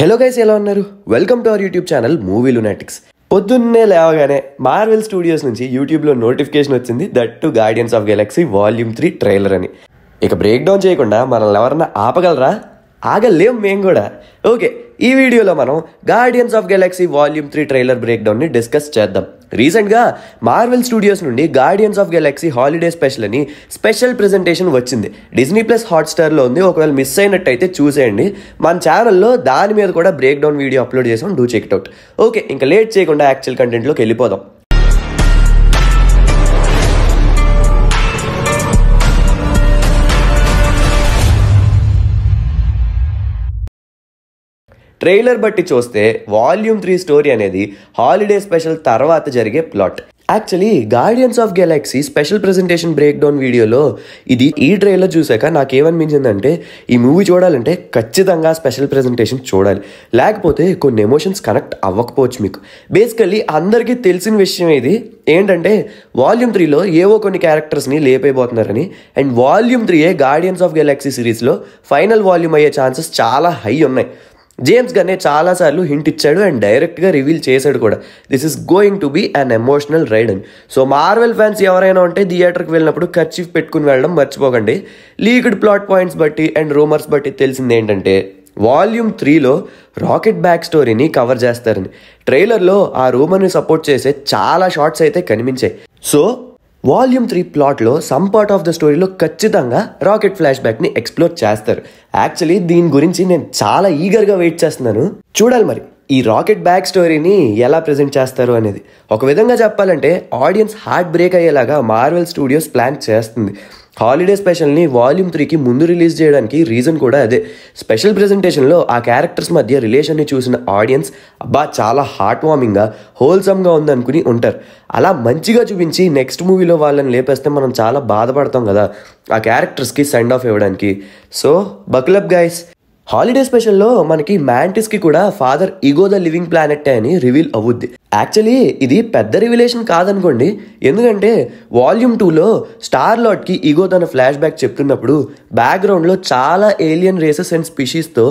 hello guys ఎలా ఉన్నారు welcome to our YouTube channel movie lunatics పొద్దున్నే లేవగానే మార్వెల్ స్టూడియోస్ నుంచి యూట్యూబ్లో నోటిఫికేషన్ వచ్చింది that to Guardians of Galaxy volume three trailer అని ఇక బ్రేక్ డౌన్ చేయకుండా మనల్ని ఎవరన్నా ఆపగలరా ఆగలేం మేము కూడా ఓకే ఈ వీడియోలో మనం Guardians of Galaxy volume three trailer బ్రేక్డౌన్ని డిస్కస్ చేద్దాం రీసెంట్గా మార్వెల్ స్టూడియోస్ నుండి Guardians of Galaxy holiday special అని స్పెషల్ ప్రజెంటేషన్ వచ్చింది డిజ్నీ ప్లస్ హాట్స్టార్లో ఉంది ఒకవేళ మిస్ అయినట్టయితే చూసేయండి మన ఛానల్లో దాని మీద కూడా బ్రేక్డౌన్ వీడియో అప్లోడ్ చేసాం డూ చెక్ట్ అవుట్ ఓకే ఇంకా లేట్ చేయకుండా యాక్చువల్ కంటెంట్లోకి వెళ్ళిపోదాం ట్రైలర్ బట్టి చూస్తే వాల్యూమ్ త్రీ స్టోరీ అనేది హాలిడే స్పెషల్ తర్వాత జరిగే plot actually Guardians of Galaxy special presentation breakdown వీడియోలో ఇది ఈ ట్రైలర్ చూసాక నాకేమనిపించిందంటే ఈ మూవీ చూడాలంటే ఖచ్చితంగా స్పెషల్ ప్రజెంటేషన్ చూడాలి లేకపోతే కొన్ని ఎమోషన్స్ కనెక్ట్ అవ్వకపోవచ్చు మీకు బేసికల్లీ అందరికీ తెలిసిన విషయం ఇది ఏంటంటే వాల్యూమ్ త్రీలో ఏవో కొన్ని క్యారెక్టర్స్ని లేపైపోతున్నారని అండ్ వాల్యూమ్ త్రీయే గార్డియన్స్ ఆఫ్ గెలాక్సీ సిరీస్లో ఫైనల్ వాల్యూమ్ అయ్యే ఛాన్సెస్ చాలా హై ఉన్నాయి జేమ్స్ గన్నే చాలాసార్లు హింట్ ఇచ్చాడు అండ్ డైరెక్ట్గా రివీల్ చేశాడు కూడా this is going to be an emotional ride అని సో మార్వెల్ ఫ్యాన్స్ ఎవరైనా ఉంటే థియేటర్కి వెళ్ళినప్పుడు ఖర్చీఫ్ పెట్టుకుని వెళ్ళడం మర్చిపోకండి లీగ్డ్ ప్లాట్ పాయింట్స్ బట్టి అండ్ రూమర్స్ బట్టి తెలిసింది ఏంటంటే వాల్యూమ్ త్రీలో రాకెట్ బ్యాక్ స్టోరీని కవర్ చేస్తారని ట్రైలర్లో ఆ రూమర్ని సపోర్ట్ చేసే చాలా షార్ట్స్ అయితే కనిపించాయి సో వాల్యూమ్ త్రీ ప్లాట్లో సమ్ పార్ట్ ఆఫ్ ద స్టోరీలో ఖచ్చితంగా రాకెట్ ఫ్లాష్ బ్యాక్ని ఎక్స్ప్లోర్ చేస్తారు యాక్చువల్లీ దీని గురించి నేను చాలా ఈగర్గా వెయిట్ చేస్తున్నాను చూడాలి మరి ఈ రాకెట్ బ్యాక్ స్టోరీని ఎలా ప్రజెంట్ చేస్తారు అనేది ఒక విధంగా చెప్పాలంటే ఆడియన్స్ హార్ట్ బ్రేక్ అయ్యేలాగా మార్వెల్ స్టూడియోస్ ప్లాన్ చేస్తుంది హాలిడే స్పెషల్ని వాల్యూమ్ త్రీకి ముందు రిలీజ్ చేయడానికి రీజన్ కూడా అదే స్పెషల్ ప్రజెంటేషన్లో ఆ క్యారెక్టర్స్ మధ్య రిలేషన్ని చూసిన ఆడియన్స్ అబ్బా చాలా హార్ట్ వార్మింగ్గా హోల్సమ్గా ఉందనుకుని ఉంటారు అలా మంచిగా చూపించి నెక్స్ట్ మూవీలో వాళ్ళని లేపేస్తే మనం చాలా బాధపడతాం కదా ఆ క్యారెక్టర్స్కి సెండ్ ఆఫ్ ఇవ్వడానికి సో బక్లబ్ గైస్ హాలిడే స్పెషల్లో మనకి మ్యాంటిస్కి కూడా father Ego the living planet అని రివీల్ అవుద్ది యాక్చువల్లీ ఇది పెద్ద రివిలేషన్ కాదనుకోండి ఎందుకంటే వాల్యూమ్ టూలో స్టార్ లాట్కి ఈగో తన ఫ్లాష్ బ్యాక్ చెప్తున్నప్పుడు బ్యాక్గ్రౌండ్లో చాలా ఏలియన్ రేసెస్ అండ్ స్పీషీస్తో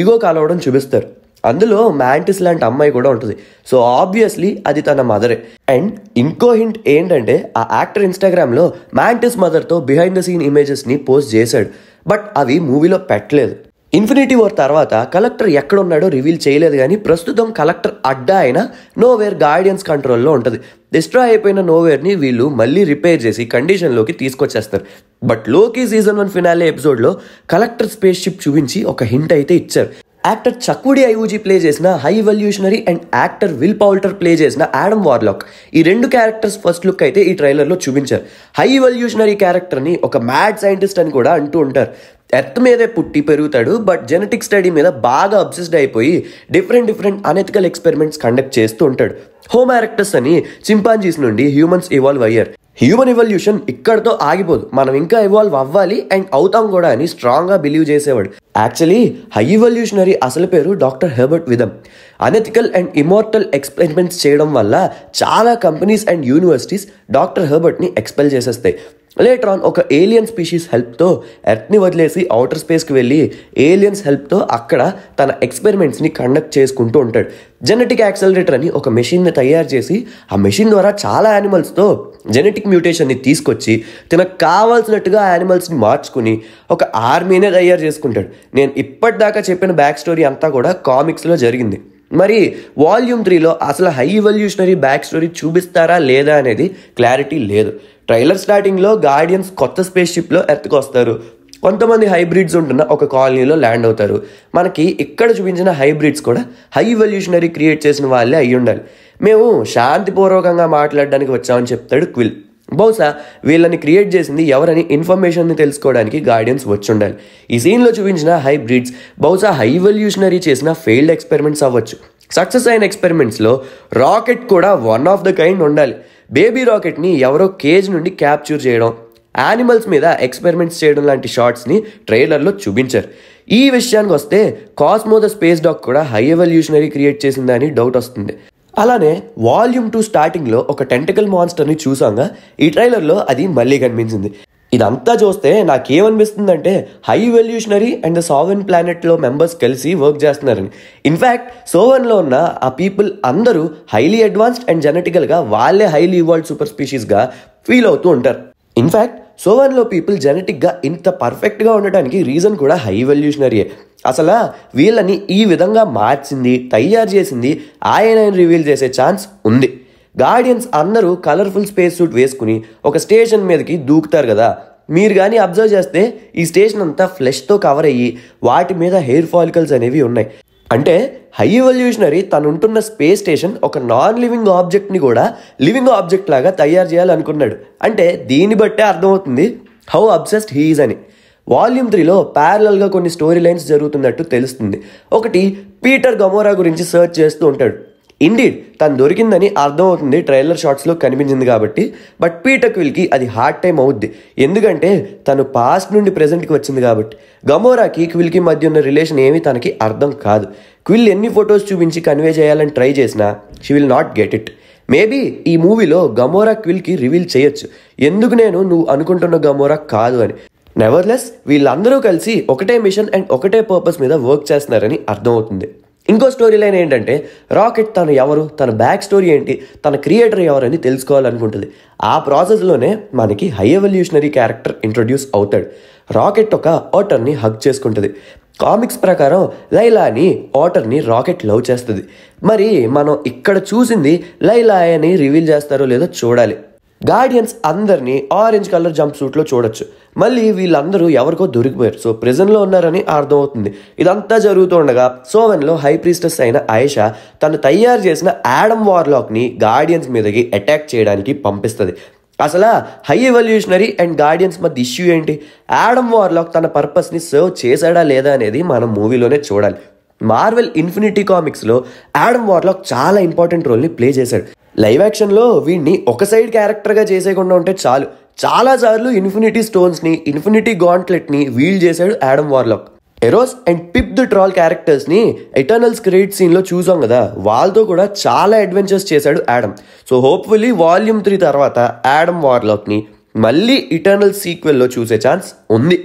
ఈగో కలవడం చూపిస్తారు అందులో మ్యాంటిస్ లాంటి అమ్మాయి కూడా ఉంటుంది సో ఆబ్వియస్లీ అది తన మదరే అండ్ ఇంకో హింట్ ఏంటంటే ఆ యాక్టర్ ఇన్స్టాగ్రామ్లో మ్యాంటిస్ మదర్తో బిహైండ్ ద సీన్ ఇమేజెస్ని పోస్ట్ చేశాడు బట్ అవి మూవీలో పెట్టలేదు ఇన్ఫినిటీ వార్ తర్వాత కలెక్టర్ ఎక్కడున్నాడో రివీల్ చేయలేదు కానీ ప్రస్తుతం కలెక్టర్ అడ్డా అయిన నోవేర్ గార్డియన్స్ కంట్రోల్లో ఉంటుంది డిస్ట్రాయ్ అయిపోయిన నోవేర్ని వీళ్ళు మళ్ళీ రిపేర్ చేసి కండిషన్లోకి తీసుకొచ్చేస్తారు but Loki season one finale ఎపిసోడ్లో కలెక్టర్ స్పేస్ షిప్ చూపించి ఒక హింట్ అయితే ఇచ్చారు యాక్టర్ చక్కుడి ఐవూజీ ప్లే చేసిన High Evolutionary and actor Will Poulter play చేసిన యాడమ్ వార్లాక్ ఈ రెండు క్యారెక్టర్స్ ఫస్ట్ లుక్ అయితే ఈ ట్రైలర్లో చూపించారు హై వల్యూషనరీ క్యారెక్టర్ని ఒక మ్యాడ్ సైంటిస్ట్ అని కూడా అంటూ ఉంటారు ఎర్త్ మీదే పుట్టి పెరుగుతాడు బట్ జెనెటిక్ స్టడీ మీద బాగా అబ్సెస్డ్ అయిపోయి different different unethical experiments conduct చేస్తూ ఉంటాడు హోమ్ యారెక్టర్స్ అని చింపాంజీస్ నుండి హ్యూమన్స్ ఇవాల్వ్ అయ్యారు హ్యూమన్ ఇవల్యూషన్ ఇక్కడతో ఆగిపోదు మనం ఇంకా ఇవాల్వ్ అవ్వాలి అండ్ అవుతాం కూడా అని స్ట్రాంగ్గా బిలీవ్ చేసేవాడు యాక్చువల్లీ హై ఇవల్యూషనరీ అసలు పేరు doctor Herbert Wyndham unethical and immortal experiments చేయడం వల్ల చాలా కంపెనీస్ అండ్ యూనివర్సిటీస్ డాక్టర్ హెర్బర్ట్ని ఎక్స్పెల్ చేసేస్తాయి లేటర్ ఆన్ ఒక ఏలియన్ స్పీషీస్ హెల్ప్తో ఎర్త్ని వదిలేసి ఔటర్ స్పేస్కి వెళ్ళి ఏలియన్స్ హెల్ప్తో అక్కడ తన ఎక్స్పెరిమెంట్స్ని కండక్ట్ చేసుకుంటూ ఉంటాడు జెనెటిక్ యాక్సలరేటర్ అని ఒక మెషిన్ని తయారు చేసి ఆ మెషిన్ ద్వారా చాలా యానిమల్స్తో జెనెటిక్ మ్యూటేషన్ని తీసుకొచ్చి తనకు కావాల్సినట్టుగా ఆ యానిమల్స్ని మార్చుకుని ఒక ఆర్మీనే తయారు చేసుకుంటాడు నేను ఇప్పటిదాకా చెప్పిన బ్యాక్ స్టోరీ అంతా కూడా కామిక్స్లో జరిగింది మరి వాల్యూమ్ త్రీలో అసలు హై ఇవల్యూషనరీ బ్యాక్ స్టోరీ చూపిస్తారా లేదా అనేది క్లారిటీ లేదు ట్రైలర్ స్టార్టింగ్లో గార్డియన్స్ కొత్త స్పేస్ షిప్లో ఎర్త్కి వస్తారు కొంతమంది హైబ్రిడ్స్ ఉంటున్న ఒక కాలనీలో ల్యాండ్ అవుతారు మనకి ఇక్కడ చూపించిన హైబ్రిడ్స్ కూడా హై వల్యూషనరీ క్రియేట్ చేసిన వాళ్ళే అయి ఉండాలి మేము శాంతిపూర్వకంగా మాట్లాడడానికి వచ్చామని చెప్తాడు క్విల్ బహుశా వీళ్ళని క్రియేట్ చేసింది ఎవరని ఇన్ఫర్మేషన్ని తెలుసుకోవడానికి గార్డియన్స్ వచ్చుండాలి ఈ సీన్లో చూపించిన హైబ్రిడ్స్ బహుశా హై వల్యూషనరీ చేసిన ఫెయిల్డ్ ఎక్స్పెరిమెంట్స్ అవ్వచ్చు సక్సెస్ అయిన ఎక్స్పెరిమెంట్స్లో రాకెట్ కూడా వన్ ఆఫ్ ద కైండ్ ఉండాలి బేబీ రాకెట్ని ఎవరో కేజ్ నుండి క్యాప్చూర్ చేయడం యానిమల్స్ మీద ఎక్స్పెరిమెంట్స్ చేయడం లాంటి షార్ట్స్ని ట్రైలర్లో చూపించారు ఈ విషయానికి వస్తే కాస్మో ద స్పేస్ డాక్ కూడా హై ఎవల్యూషనరీ క్రియేట్ చేసిందని డౌట్ వస్తుంది అలానే వాల్యూమ్ టూ స్టార్టింగ్లో ఒక టెంటికల్ మాన్స్టర్ని చూసాంగా ఈ ట్రైలర్లో అది మళ్ళీ కనిపించింది ఇదంతా చూస్తే అంటే High Evolutionary and the Sovereign ప్లానెట్లో మెంబర్స్ కలిసి వర్క్ చేస్తున్నారని ఇన్ఫ్యాక్ట్ సోవెన్లో ఉన్న ఆ పీపుల్ అందరూ హైలీ అడ్వాన్స్డ్ అండ్ జెనెటికల్గా వాళ్ళే హైలీ ఇవాల్డ్ సూపర్ స్పీషీస్గా ఫీల్ అవుతూ ఉంటారు ఇన్ఫ్యాక్ట్ సోవన్లో పీపుల్ జెనెటిక్గా ఇంత పర్ఫెక్ట్గా ఉండటానికి రీజన్ కూడా హై వెల్యూషనరీయే అసలు వీళ్ళని ఈ విధంగా మార్చింది తయారు చేసింది ఆయన రివీల్ చేసే ఛాన్స్ ఉంది గార్డియన్స్ అందరూ కలర్ఫుల్ స్పేస్ సూట్ వేసుకుని ఒక స్టేషన్ మీదకి దూకుతారు కదా మీరు కానీ అబ్జర్వ్ చేస్తే ఈ స్టేషన్ అంతా ఫ్లెష్తో కవర్ అయ్యి వాటి మీద హెయిర్ ఫాలికల్స్ అనేవి ఉన్నాయి అంటే హై ఎవల్యూషనరీ తనుంటున్న స్పేస్ స్టేషన్ ఒక నాన్ లివింగ్ ఆబ్జెక్ట్ని కూడా లివింగ్ ఆబ్జెక్ట్ లాగా తయారు చేయాలనుకున్నాడు అంటే దీన్ని బట్టే అర్థమవుతుంది హౌ అబ్సెస్డ్ హీఈస్ అని వాల్యూమ్ త్రీలో ప్యారలల్గా కొన్ని స్టోరీ లైన్స్ జరుగుతున్నట్టు తెలుస్తుంది ఒకటి పీటర్ గమోరా గురించి సర్చ్ చేస్తూ ఉంటాడు ఇండీడ్ తను దొరికిందని అర్థమవుతుంది ట్రైలర్ షార్ట్స్లో కనిపించింది కాబట్టి బట్ పీటక్విల్కి అది హార్డ్ టైం అవుద్ది ఎందుకంటే తను పాస్ట్ నుండి ప్రజెంట్కి వచ్చింది కాబట్టి గమోరాకి క్విల్కి మధ్య ఉన్న రిలేషన్ ఏమీ తనకి అర్థం కాదు క్విల్ ఎన్ని ఫొటోస్ చూపించి కన్వే చేయాలని ట్రై చేసినా she will not get it maybe ఈ మూవీలో గమోరా క్విల్కి రివీల్ చేయొచ్చు ఎందుకు నేను నువ్వు అనుకుంటున్న గమోరా కాదు అని నెవర్లెస్ వీళ్ళందరూ కలిసి ఒకటే మిషన్ అండ్ ఒకటే పర్పస్ మీద వర్క్ చేస్తున్నారని అర్థమవుతుంది ఇంకో స్టోరీ లైన్ ఏంటంటే రాకెట్ తను ఎవరు తన బ్యాక్ స్టోరీ ఏంటి తన క్రియేటర్ ఎవరని తెలుసుకోవాలనుకుంటుంది ఆ ప్రాసెస్లోనే మనకి హై ఎవల్యూషనరీ క్యారెక్టర్ ఇంట్రొడ్యూస్ అవుతాడు రాకెట్ ఒక ఆటర్ని హగ్ చేసుకుంటుంది కామిక్స్ ప్రకారం లైలాని ఆటర్ని రాకెట్ లవ్ చేస్తుంది మరి మనం ఇక్కడ చూసింది లైలా అని రివీల్ చేస్తారో లేదో చూడాలి గార్డియన్స్ అందరినీ ఆరెంజ్ కలర్ జంప్ సూట్లో చూడొచ్చు మళ్ళీ వీళ్ళందరూ ఎవరికో దొరికిపోయారు సో ప్రిజన్లో ఉన్నారని అర్థమవుతుంది ఇదంతా జరుగుతుండగా సోవెన్లో హై ప్రీస్టెస్ అయిన ఆయేషా తను తయారు చేసిన యాడమ్ వార్లాక్ని గార్డియన్స్ మీదకి అటాక్ చేయడానికి పంపిస్తుంది అసలు హై ఎవల్యూషనరీ అండ్ గార్డియన్స్ మధ్య ఇష్యూ ఏంటి యాడమ్ వార్లాక్ తన పర్పస్ని సర్వ్ చేశాడా లేదా అనేది మనం మూవీలోనే చూడాలి మార్వెల్ ఇన్ఫినిటీ కామిక్స్లో యాడమ్ వార్లాక్ చాలా ఇంపార్టెంట్ రోల్ని ప్లే చేశాడు లైవ్ యాక్షన్లో వీడిని ఒక సైడ్ క్యారెక్టర్గా చేసేయకుండా ఉంటే చాలు చాలాసార్లు ఇన్ఫినిటీ స్టోన్స్ని ఇన్ఫినిటీ గాంట్లెట్ని వీల్ చేశాడు Adam Warlock Eros and Pip the Troll క్యారెక్టర్స్ని ఎటర్నల్స్ క్రెడిట్ సీన్లో చూసాం కదా వాళ్ళతో కూడా చాలా అడ్వెంచర్స్ చేశాడు Adam so hopefully volume three తర్వాత యాడమ్ వార్లాక్ని మళ్ళీ ఇటర్నల్ సీక్వెల్లో చూసే ఛాన్స్ ఉంది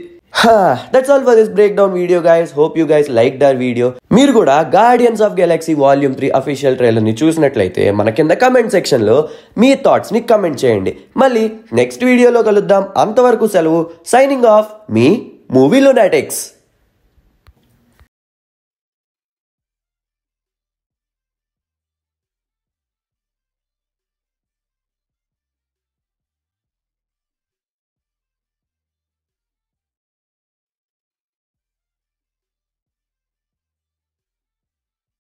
that's all for this breakdown video guys hope you guys like the video మీరు కూడా Guardians of Galaxy volume three official trailer ని చూసినట్లయితే మన కింద కమెంట్ సెక్షన్ లో మీ థాట్స్ ని కమెంట్ చేయండి మళ్ళీ నెక్స్ట్ వీడియోలో కలుద్దాం అంతవరకు సెలవు సైనింగ్ ఆఫ్ మీ మూవీ లొనాటిక్స్